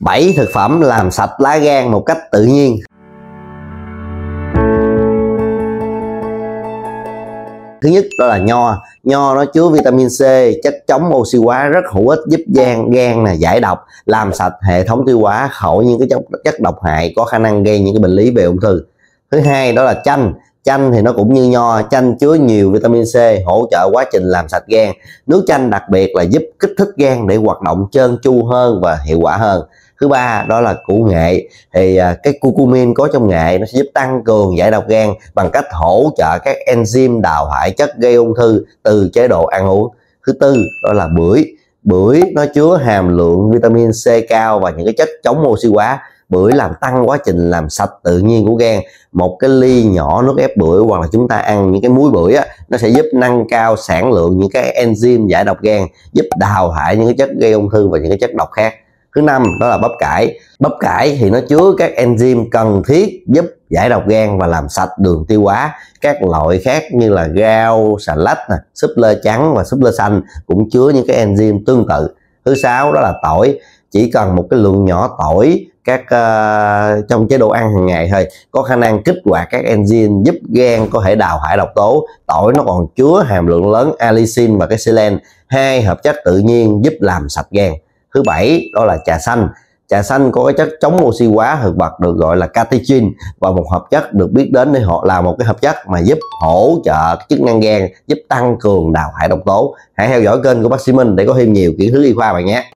7 thực phẩm làm sạch lá gan một cách tự nhiên Thứ nhất đó là nho Nho nó chứa vitamin C, chất chống oxy hóa rất hữu ích giúp gan gan nè giải độc, làm sạch hệ thống tiêu hóa khỏi những cái chất, chất độc hại có khả năng gây những cái bệnh lý về ung thư. Thứ hai đó là chanh, chanh thì nó cũng như nho chanh chứa nhiều vitamin C hỗ trợ quá trình làm sạch gan nước chanh đặc biệt là giúp kích thích gan để hoạt động trơn chu hơn và hiệu quả hơn thứ ba đó là củ nghệ thì à, cái curcumin có trong nghệ nó sẽ giúp tăng cường giải độc gan bằng cách hỗ trợ các enzyme đào thải chất gây ung thư từ chế độ ăn uống thứ tư đó là bưởi bưởi nó chứa hàm lượng vitamin C cao và những cái chất chống oxy hóa bưởi làm tăng quá trình làm sạch tự nhiên của gan một cái ly nhỏ nước ép bưởi hoặc là chúng ta ăn những cái muối bưởi á, nó sẽ giúp nâng cao sản lượng những cái enzyme giải độc gan giúp đào thải những cái chất gây ung thư và những cái chất độc khác thứ năm đó là bắp cải bắp cải thì nó chứa các enzyme cần thiết giúp giải độc gan và làm sạch đường tiêu hóa các loại khác như là rau xà lách súp lơ trắng và súp lơ xanh cũng chứa những cái enzyme tương tự thứ sáu đó là tỏi chỉ cần một cái lượng nhỏ tỏi các uh, trong chế độ ăn hàng ngày thôi có khả năng kích hoạt các enzyme giúp gan có thể đào thải độc tố tỏi nó còn chứa hàm lượng lớn alicin và cái selen hai hợp chất tự nhiên giúp làm sạch gan thứ bảy đó là trà xanh trà xanh có cái chất chống oxy hóa thực vật được gọi là catechin và một hợp chất được biết đến để họ là một cái hợp chất mà giúp hỗ trợ chức năng gan giúp tăng cường đào thải độc tố hãy theo dõi kênh của bác sĩ minh để có thêm nhiều kiến thức y khoa bạn nhé